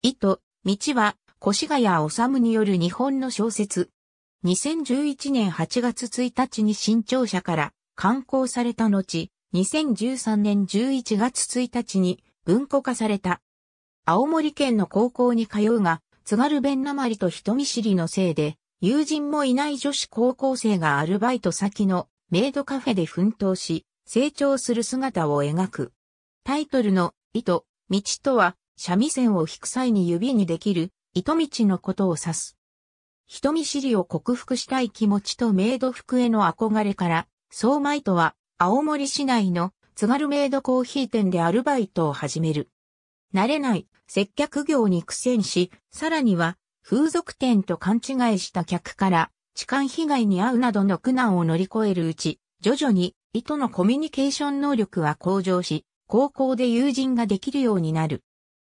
糸、道は、越谷治による日本の小説。2011年8月1日に新庁舎から刊行された後、2013年11月1日に文庫化された。青森県の高校に通うが、津軽弁なまりと人見知りのせいで、友人もいない女子高校生がアルバイト先のメイドカフェで奮闘し、成長する姿を描く。タイトルの、糸、道とは、三味線を弾く際に指にできる糸道のことを指す。人見知りを克服したい気持ちとメイド服への憧れから、相米とは青森市内の津軽メイドコーヒー店でアルバイトを始める。慣れない接客業に苦戦し、さらには風俗店と勘違いした客から痴漢被害に遭うなどの苦難を乗り越えるうち、徐々に糸のコミュニケーション能力は向上し、高校で友人ができるようになる。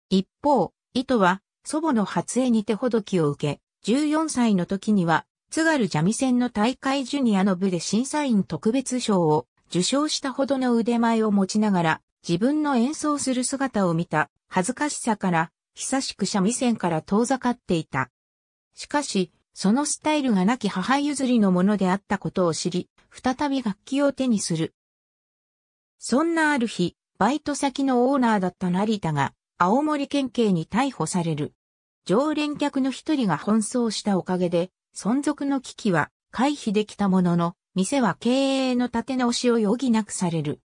一方、糸は祖母の初絵にてほどきを受け、14歳の時には、津軽三味線の大会ジュニアの部で審査員特別賞を受賞したほどの腕前を持ちながら、自分の演奏する姿を見た恥ずかしさから、久しく三味線から遠ざかっていた。しかし、そのスタイルがなき母譲りのものであったことを知り、再び楽器を手にする。そんなある日、バイト先のオーナーだった成田が、青森県警に逮捕される。常連客の一人が奔走したおかげで、存続の危機は回避できたものの、店は経営の立て直しを余儀なくされる。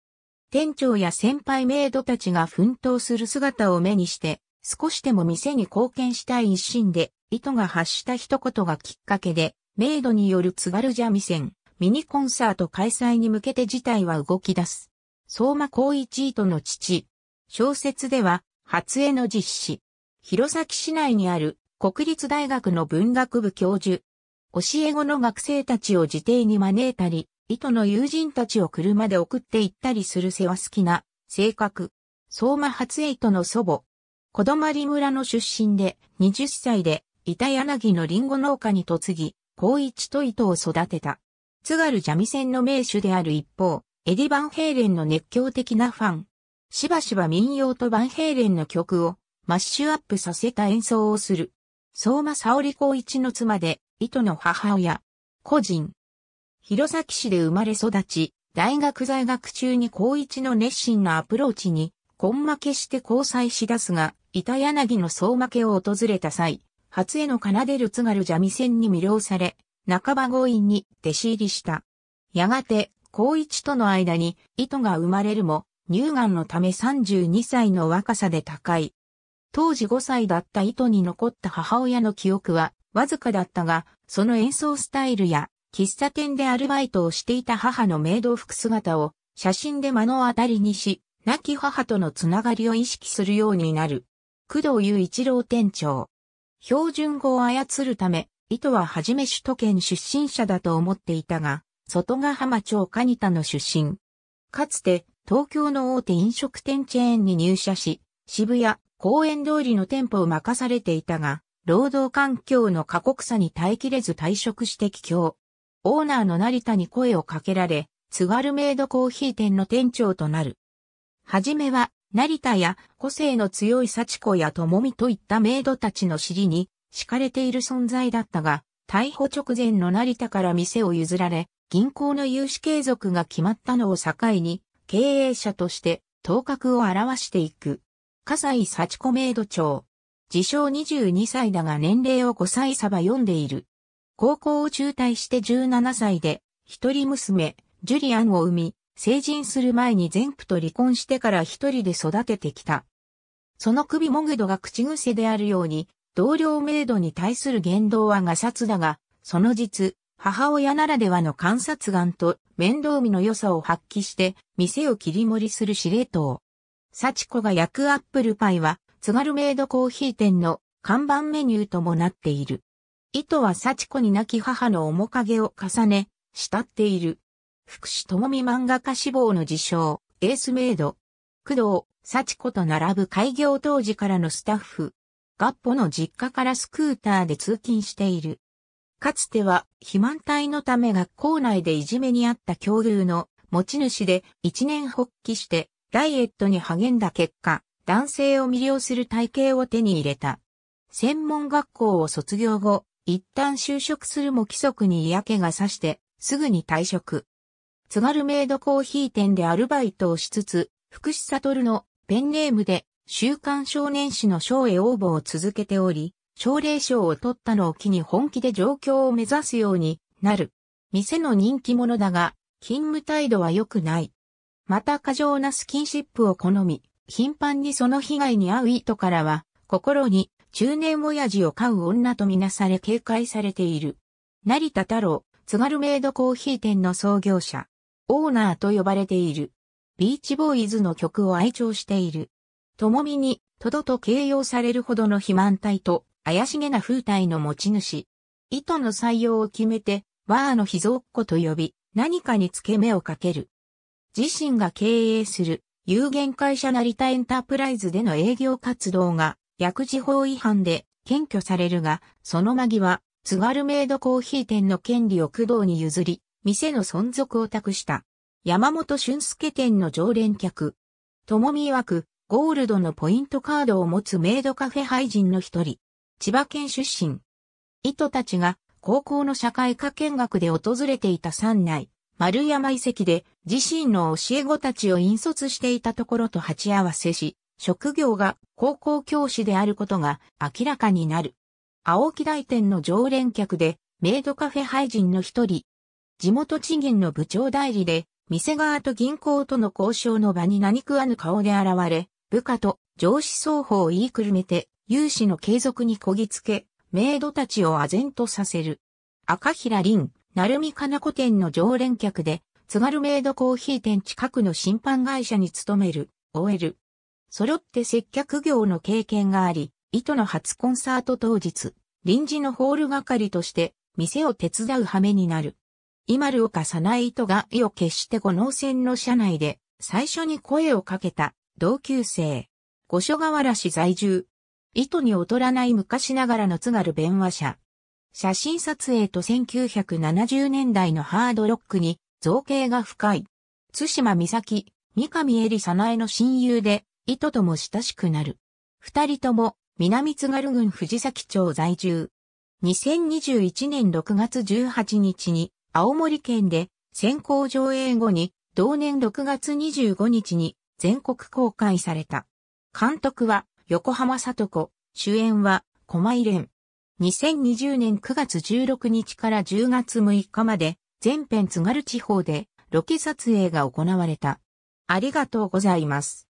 店長や先輩メイドたちが奮闘する姿を目にして、少しでも店に貢献したい一心で、糸が発した一言がきっかけで、メイドによる津軽三味線、ミニコンサート開催に向けて事態は動き出す。相馬光一糸の父。小説では、発絵の実施。弘前市内にある国立大学の文学部教授。教え子の学生たちを自邸に招いたり、糸の友人たちを車で送って行ったりする世話好きな性格。相馬初絵糸の祖母。子泊村の出身で、20歳で、板柳のリンゴ農家に嫁ぎ、高一と糸を育てた。津軽三味線の名手である一方、エディ・バンヘイレンの熱狂的なファン。しばしば民謡とバンヘイレンの曲をマッシュアップさせた演奏をする。相馬沙織光一の妻で、糸の母親。個人。弘前市で生まれ育ち、大学在学中に光一の熱心なアプローチに、根負けして交際し出すが、板柳の相負けを訪れた際、初江の奏でる津軽三味線に魅了され、半ば強引に弟子入りした。やがて、光一との間に糸が生まれるも、乳がんのため32歳の若さで他界。当時5歳だった糸に残った母親の記憶はわずかだったが、その演奏スタイルや喫茶店でアルバイトをしていた母のメイド服姿を写真で目の当たりにし、亡き母とのつながりを意識するようになる。工藤雄一郎店長。標準語を操るため、糸ははじめ首都圏出身者だと思っていたが、外ヶ浜町蟹田の出身。かつて、東京の大手飲食店チェーンに入社し、渋谷、公園通りの店舗を任されていたが、労働環境の過酷さに耐えきれず退職して帰郷。オーナーの成田に声をかけられ、津軽メイドコーヒー店の店長となる。はじめは、成田や個性の強い幸子やも美といったメイドたちの尻に敷かれている存在だったが、逮捕直前の成田から店を譲られ、銀行の融資継続が決まったのを境に、経営者として頭角を表していく。笠西幸子メイド長。自称22歳だが年齢を5歳差ば読んでいる。高校を中退して17歳で、一人娘、ジュリアンを産み、成人する前に全部と離婚してから一人で育ててきた。その首もぐどが口癖であるように、同僚メイドに対する言動はがさつだが、その実、母親ならではの観察眼と面倒見の良さを発揮して店を切り盛りする司令塔。幸子が焼くアップルパイは津軽メイドコーヒー店の看板メニューともなっている。糸は幸子に亡き母の面影を重ね、慕っている。福祉ともみ漫画家志望の自称、エースメイド。工藤、幸子と並ぶ開業当時からのスタッフ。ガッポの実家からスクーターで通勤している。かつては肥満体のため学校内でいじめにあった恐竜の持ち主で一年発起してダイエットに励んだ結果、男性を魅了する体型を手に入れた。専門学校を卒業後、一旦就職するも規則に嫌気がさして、すぐに退職。津軽メイドコーヒー店でアルバイトをしつつ、福士悟のペンネームで週刊少年誌の賞へ応募を続けており、奨励賞を取ったのを機に本気で状況を目指すようになる。店の人気者だが、勤務態度は良くない。また過剰なスキンシップを好み、頻繁にその被害に遭う糸からは、心に中年親父を飼う女とみなされ警戒されている。成田太郎、津軽メイドコーヒー店の創業者、オーナーと呼ばれている。ビーチボーイズの曲を愛聴している。ともみに、とどと形容されるほどの肥満体と、怪しげな風体の持ち主。糸の採用を決めて、ワーの秘蔵っ子と呼び、何かに付け目をかける。自身が経営する有限会社成田エンタープライズでの営業活動が薬事法違反で検挙されるが、その間際、津軽メイドコーヒー店の権利を工藤に譲り、店の存続を託した。山本俊介店の常連客。ともみ曰く、ゴールドのポイントカードを持つメイドカフェ廃人の一人。千葉県出身。糸たちが高校の社会科見学で訪れていた山内、丸山遺跡で自身の教え子たちを引率していたところと鉢合わせし、職業が高校教師であることが明らかになる。青木大店の常連客で、メイドカフェ廃人の一人。地元地銀の部長代理で、店側と銀行との交渉の場に何食わぬ顔で現れ、部下と上司双方を言いくるめて有志の継続にこぎつけ、メイドたちを唖然とさせる。赤平凛、鳴海かな子店の常連客で、津軽メイドコーヒー店近くの審判会社に勤める、OL。揃って接客業の経験があり、糸の初コンサート当日、臨時のホール係として、店を手伝う羽目になる。今るかさない糸が意を決して五能線の車内で、最初に声をかけた、同級生。五所川原市在住、意図に劣らない昔ながらの津軽弁話者。写真撮影と1970年代のハードロックに造形が深い。津島美咲、三上恵里早苗の親友で、糸とも親しくなる。二人とも、南津軽郡藤崎町在住。2021年6月18日に、青森県で、先行上映後に、同年6月25日に、全国公開された。監督は、横浜里子、主演は、駒井蓮。2020年9月16日から10月6日まで、全編津軽地方で、ロケ撮影が行われた。ありがとうございます。